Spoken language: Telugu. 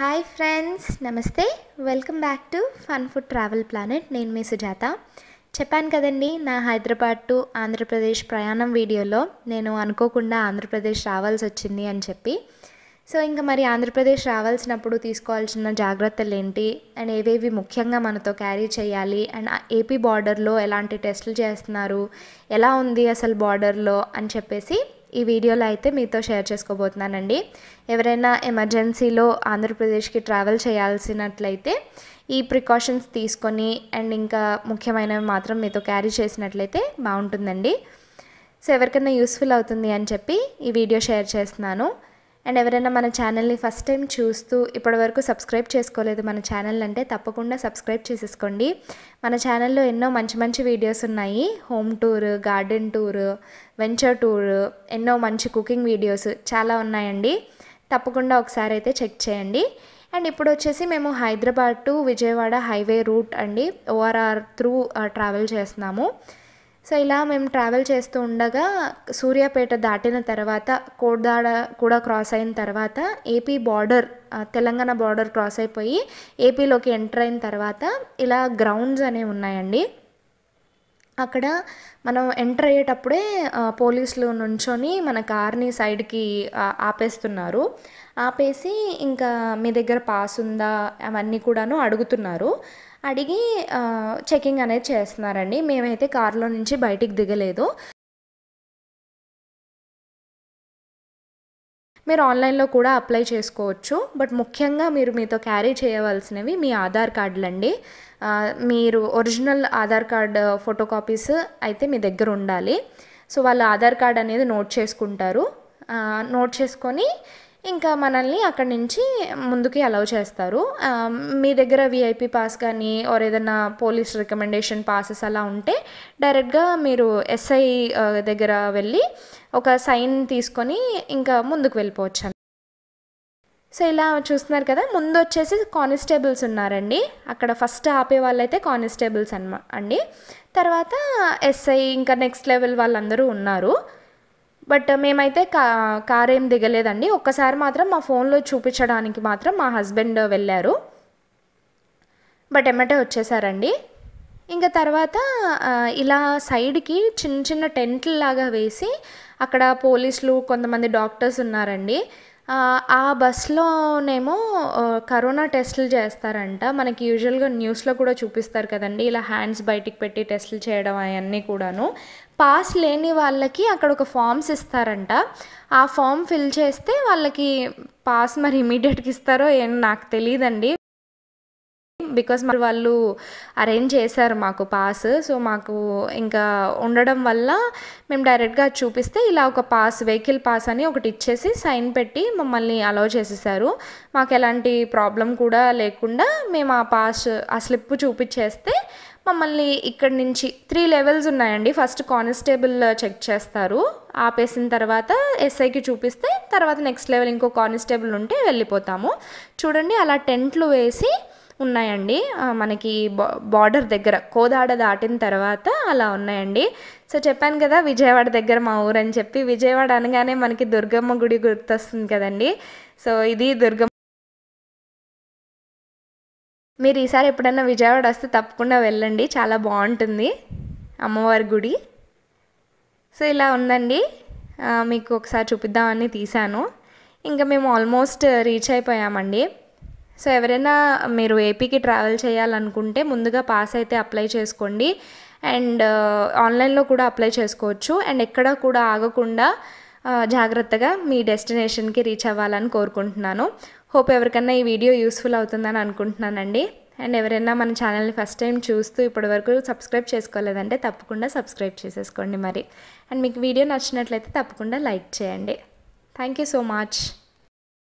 హాయ్ ఫ్రెండ్స్ నమస్తే welcome back to Fun Food Travel Planet నేను మీ సుజాత చెప్పాను కదండి నా హైదరాబాద్ టు ఆంధ్రప్రదేశ్ ప్రయాణం వీడియోలో నేను అనుకోకుండా ఆంధ్రప్రదేశ్ రావాల్సి వచ్చింది అని చెప్పి సో ఇంకా మరి ఆంధ్రప్రదేశ్ రావాల్సినప్పుడు తీసుకోవాల్సిన జాగ్రత్తలు ఏంటి అండ్ ఏవేవి ముఖ్యంగా మనతో క్యారీ చేయాలి అండ్ ఏపీ బార్డర్లో ఎలాంటి టెస్టులు చేస్తున్నారు ఎలా ఉంది అసలు బార్డర్లో అని చెప్పేసి ఈ వీడియోలో అయితే మీతో షేర్ చేసుకోబోతున్నానండి ఎవరైనా ఎమర్జెన్సీలో ఆంధ్రప్రదేశ్కి ట్రావెల్ చేయాల్సినట్లయితే ఈ ప్రికాషన్స్ తీసుకొని అండ్ ఇంకా ముఖ్యమైనవి మాత్రం మీతో క్యారీ చేసినట్లయితే బాగుంటుందండి సో ఎవరికైనా యూస్ఫుల్ అవుతుంది అని చెప్పి ఈ వీడియో షేర్ చేస్తున్నాను అండ్ ఎవరైనా మన ఛానల్ని ఫస్ట్ టైం చూస్తూ ఇప్పటివరకు సబ్స్క్రైబ్ చేసుకోలేదు మన ఛానల్ అంటే తప్పకుండా సబ్స్క్రైబ్ చేసేసుకోండి మన ఛానల్లో ఎన్నో మంచి మంచి వీడియోస్ ఉన్నాయి home tour garden tour venture tour ఎన్నో మంచి కుకింగ్ వీడియోస్ చాలా ఉన్నాయండి తప్పకుండా ఒకసారి అయితే చెక్ చేయండి అండ్ ఇప్పుడు వచ్చేసి మేము Hyderabad to Vijayawada highway route అండి ఓఆర్ఆర్ త్రూ ట్రావెల్ చేస్తున్నాము సో ఇలా మేము ట్రావెల్ చేస్తూ ఉండగా సూర్యాపేట దాటిన తర్వాత కోడ్దాడ కూడా క్రాస్ అయిన తర్వాత AP border Telangana border cross అయిపోయి ఏపీలోకి ఎంటర్ అయిన తర్వాత ఇలా గ్రౌండ్స్ అనేవి ఉన్నాయండి అక్కడ మనం ఎంటర్ అయ్యేటప్పుడే పోలీసులు నుంచొని మన కార్ని సైడ్కి ఆపేస్తున్నారు ఆపేసి ఇంకా మీ దగ్గర పాస్ ఉందా అవన్నీ కూడాను అడుగుతున్నారు అడిగి చెకింగ్ అనేది చేస్తున్నారండి మేమైతే కారులో నుంచి బయటికి దిగలేదు మీరు ఆన్లైన్లో కూడా అప్లై చేసుకోవచ్చు బట్ ముఖ్యంగా మీరు మీతో క్యారీ చేయవలసినవి మీ ఆధార్ కార్డులండి మీరు original Aadhaar card photocopies అయితే మీ దగ్గర ఉండాలి సో వాళ్ళ ఆధార్ కార్డ్ అనేది నోట్ చేసుకుంటారు నోట్ చేసుకొని ఇంకా మనల్ని అక్కడి నుంచి ముందుకి అలౌ చేస్తారు మీ దగ్గర విఐపి పాస్ కానీ ఓర్ ఏదైనా పోలీస్ రికమెండేషన్ పాసెస్ అలా ఉంటే డైరెక్ట్గా మీరు ఎస్ఐ దగ్గర వెళ్ళి ఒక సైన్ తీసుకొని ఇంకా ముందుకు వెళ్ళిపోవచ్చు సో ఇలా చూస్తున్నారు కదా ముందు వచ్చేసి కానిస్టేబుల్స్ ఉన్నారండి అక్కడ ఫస్ట్ ఆపే వాళ్ళైతే కానిస్టేబుల్స్ అన్మా అండి తర్వాత ఎస్ఐ ఇంకా నెక్స్ట్ లెవెల్ వాళ్ళందరూ ఉన్నారు బట్ మేమైతే కా కార్ ఏం దిగలేదండి ఒక్కసారి మాత్రం మా ఫోన్లో చూపించడానికి మాత్రం మా హస్బెండ్ వెళ్ళారు బట్ ఎమ్మటే వచ్చేసారండి ఇంకా తర్వాత ఇలా సైడ్కి చిన్న చిన్న టెంట్లు లాగా వేసి అక్కడ పోలీసులు కొంతమంది డాక్టర్స్ ఉన్నారండి ఆ బస్లోనేమో కరోనా టెస్టులు చేస్తారంట మనకి యూజువల్గా న్యూస్లో కూడా చూపిస్తారు కదండి ఇలా హ్యాండ్స్ బయటికి పెట్టి టెస్టులు చేయడం అవన్నీ కూడాను పాస్ లేని వాళ్ళకి అక్కడ ఒక ఫామ్స్ ఇస్తారంట ఆ ఫామ్ ఫిల్ చేస్తే వాళ్ళకి పాస్ మరి ఇమీడియట్గా ఇస్తారో ఏం నాకు తెలియదండి బికాస్ మరి వాళ్ళు అరేంజ్ చేశారు మాకు పాస్ సో మాకు ఇంకా ఉండడం వల్ల మేము డైరెక్ట్గా చూపిస్తే ఇలా ఒక పాస్ వెహికల్ పాస్ అని ఒకటి ఇచ్చేసి సైన్ పెట్టి మమ్మల్ని అలౌ చేసేసారు మాకు ఎలాంటి ప్రాబ్లం కూడా లేకుండా మేము ఆ పాస్ ఆ స్లిప్ చూపించేస్తే మమ్మల్ని ఇక్కడి నుంచి త్రీ లెవెల్స్ ఉన్నాయండి ఫస్ట్ కానిస్టేబుల్ చెక్ చేస్తారు ఆపేసిన తర్వాత ఎస్ఐకి చూపిస్తే తర్వాత నెక్స్ట్ లెవెల్ ఇంకో కానిస్టేబుల్ ఉంటే వెళ్ళిపోతాము చూడండి అలా టెంట్లు వేసి ఉన్నాయండి మనకి బార్డర్ దగ్గర కోదాడ దాటిన తర్వాత అలా ఉన్నాయండి సో చెప్పాను కదా విజయవాడ దగ్గర మా ఊరు అని చెప్పి విజయవాడ అనగానే మనకి దుర్గమ్మ గుడి గుర్తొస్తుంది కదండి సో ఇది దుర్గమ్మ మీరు ఈసారి ఎప్పుడన్నా విజయవాడ వస్తే తప్పకుండా వెళ్ళండి చాలా బాగుంటుంది అమ్మవారి గుడి సో ఇలా ఉందండి మీకు ఒకసారి చూపిద్దామని తీశాను ఇంకా మేము ఆల్మోస్ట్ రీచ్ అయిపోయామండి సో ఎవరైనా మీరు ఏపీకి ట్రావెల్ చేయాలనుకుంటే ముందుగా పాస్ అయితే అప్లై చేసుకోండి అండ్ ఆన్లైన్లో కూడా అప్లై చేసుకోవచ్చు అండ్ ఎక్కడ కూడా ఆగకుండా జాగ్రత్తగా మీ డెస్టినేషన్కి రీచ్ అవ్వాలని కోరుకుంటున్నాను హోప్ ఎవరికన్నా ఈ వీడియో యూస్ఫుల్ అవుతుందని అనుకుంటున్నానండి అండ్ ఎవరైనా మన ఛానల్ని ఫస్ట్ టైం చూస్తూ ఇప్పటివరకు సబ్స్క్రైబ్ చేసుకోలేదంటే తప్పకుండా సబ్స్క్రైబ్ చేసేసుకోండి మరి అండ్ మీకు వీడియో నచ్చినట్లయితే తప్పకుండా లైక్ చేయండి థ్యాంక్ యూ సో మచ్